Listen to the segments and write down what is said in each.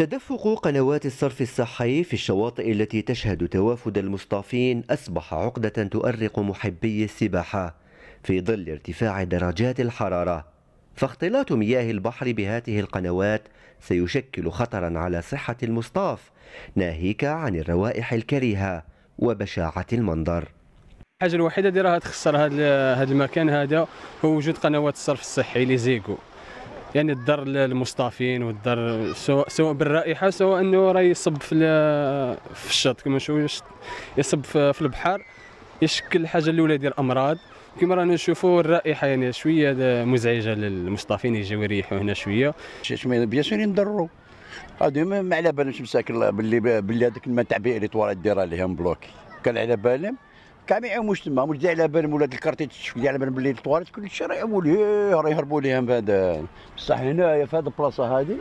تدفق قنوات الصرف الصحي في الشواطئ التي تشهد توافد المصطافين أصبح عقدة تؤرق محبي السباحة في ظل ارتفاع درجات الحرارة فاختلاط مياه البحر بهذه القنوات سيشكل خطرا على صحة المصطاف ناهيك عن الروائح الكريهة وبشاعة المنظر الحاجه الوحيده اللي راها تخسر هذا المكان هذا هو وجود قنوات الصرف الصحي لي يعني الضر للمصطافين والضر سواء سواء بالرائحه سواء انه راه يصب في في الشط كما نشوفوا يصب في البحر يشكل الحاجه الاولى ديال الامراض كما رانا نشوفوا الرائحه يعني شويه مزعجه للمصطافين يجيو يريحوا هنا شويه بيان سور ينضروا هادو ما على بالهمش مساكن باللي باللي هذاك الماء بيئه اللي طوالت دايره لهم بلوكي كان على بالهم كاع ما يعاونوش تما مش على بالهم ولاد الكارتيت على بالهم بلي الطواليت كلشي راه يعاونوا ليه راه يهربوا ليهم في هذا بصح هنايا في هذه البلاصه هذه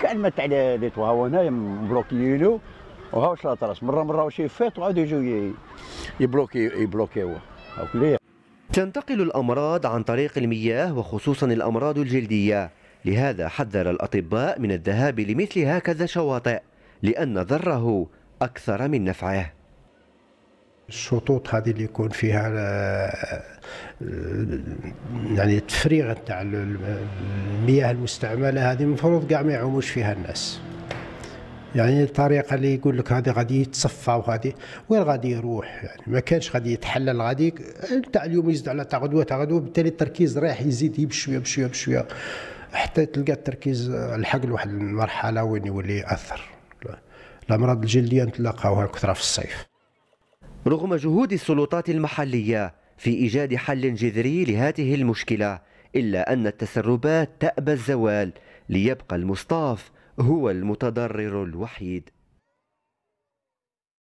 كاع مات تاع لي طوا هو هنايا مبلوكيينو وها واش راس مره مره واش يفيط وعاود يجوا يبلوكي يبلوكيوه تنتقل الأمراض عن طريق المياه وخصوصا الأمراض الجلدية لهذا حذر الأطباء من الذهاب لمثل هكذا شواطئ لأن ضره أكثر من نفعه الشطوط هذه اللي يكون فيها آه، آه، يعني التفريغ تاع المياه المستعمله هذه المفروض كاع ما يعوموش فيها الناس يعني الطريقه اللي يقول لك هذه غادي يتصفى وهذه وين غادي يروح يعني ما كانش غادي يتحلل غادي تاع اليوم يزيد على تاع غدوه تاع غدوه بالتالي التركيز رايح يزيد بشويه بشويه بشويه حتى تلقى التركيز الحق لواحد المرحله وين يولي ياثر الامراض الجلديه نتلاقاوها كثره في الصيف رغم جهود السلطات المحلية في إيجاد حل جذري لهذه المشكلة إلا أن التسربات تأبى الزوال ليبقى المصطاف هو المتضرر الوحيد